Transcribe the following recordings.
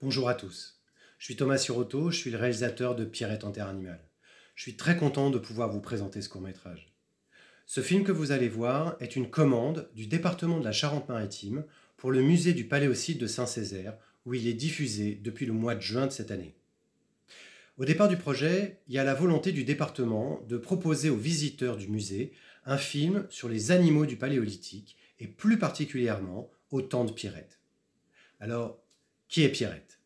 Bonjour à tous. Je suis Thomas Sirotto, je suis le réalisateur de Pierrette en terre animale. Je suis très content de pouvoir vous présenter ce court-métrage. Ce film que vous allez voir est une commande du département de la Charente-Maritime pour le musée du Paléocide de Saint-Césaire, où il est diffusé depuis le mois de juin de cette année. Au départ du projet, il y a la volonté du département de proposer aux visiteurs du musée un film sur les animaux du Paléolithique et plus particulièrement au temps de Pierrette. Alors, qui est Pierrette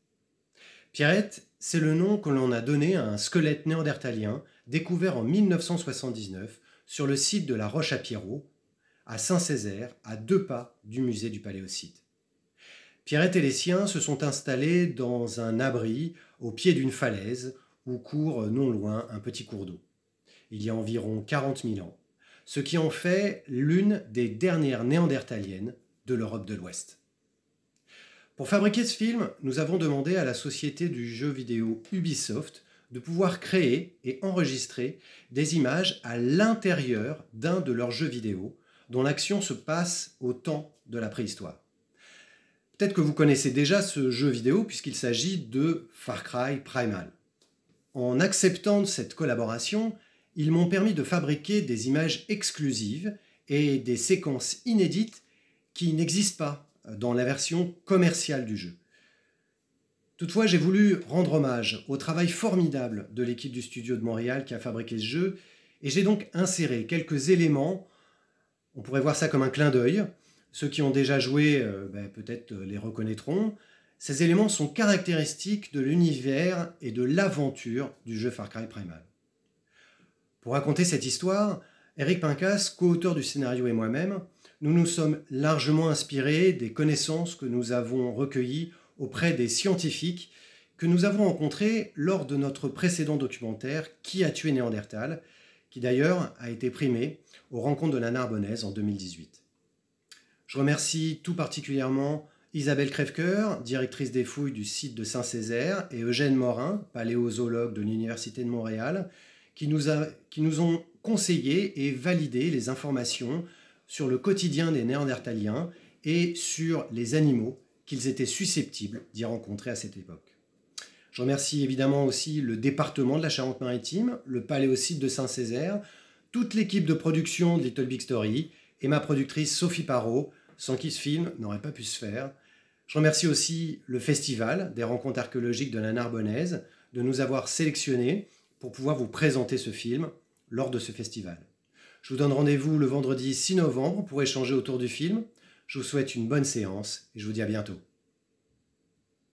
Pierrette, c'est le nom que l'on a donné à un squelette néandertalien découvert en 1979 sur le site de la Roche à Pierrot, à Saint-Césaire, à deux pas du musée du Paléocyte. Pierrette et les siens se sont installés dans un abri au pied d'une falaise où court non loin un petit cours d'eau. Il y a environ 40 000 ans, ce qui en fait l'une des dernières néandertaliennes de l'Europe de l'Ouest. Pour fabriquer ce film, nous avons demandé à la société du jeu vidéo Ubisoft de pouvoir créer et enregistrer des images à l'intérieur d'un de leurs jeux vidéo, dont l'action se passe au temps de la préhistoire. Peut-être que vous connaissez déjà ce jeu vidéo puisqu'il s'agit de Far Cry Primal. En acceptant cette collaboration, ils m'ont permis de fabriquer des images exclusives et des séquences inédites qui n'existent pas dans la version commerciale du jeu. Toutefois, j'ai voulu rendre hommage au travail formidable de l'équipe du studio de Montréal qui a fabriqué ce jeu, et j'ai donc inséré quelques éléments, on pourrait voir ça comme un clin d'œil, ceux qui ont déjà joué euh, ben, peut-être euh, les reconnaîtront, ces éléments sont caractéristiques de l'univers et de l'aventure du jeu Far Cry Primal. Pour raconter cette histoire, Eric Pincas, co-auteur du scénario et moi-même, nous nous sommes largement inspirés des connaissances que nous avons recueillies auprès des scientifiques que nous avons rencontrés lors de notre précédent documentaire Qui a tué Néandertal qui d'ailleurs a été primé aux rencontres de la Narbonnaise en 2018. Je remercie tout particulièrement Isabelle Crèvecoeur, directrice des fouilles du site de Saint-Césaire, et Eugène Morin, paléozoologue de l'Université de Montréal, qui nous, qui nous ont conseillé et validé les informations sur le quotidien des Néandertaliens et sur les animaux qu'ils étaient susceptibles d'y rencontrer à cette époque. Je remercie évidemment aussi le département de la Charente-Maritime, le paléocite de Saint-Césaire, toute l'équipe de production de Little Big Story et ma productrice Sophie Parot, sans qui ce film n'aurait pas pu se faire. Je remercie aussi le Festival des rencontres archéologiques de la Narbonnaise de nous avoir sélectionnés pour pouvoir vous présenter ce film lors de ce festival. Je vous donne rendez-vous le vendredi 6 novembre pour échanger autour du film. Je vous souhaite une bonne séance et je vous dis à bientôt.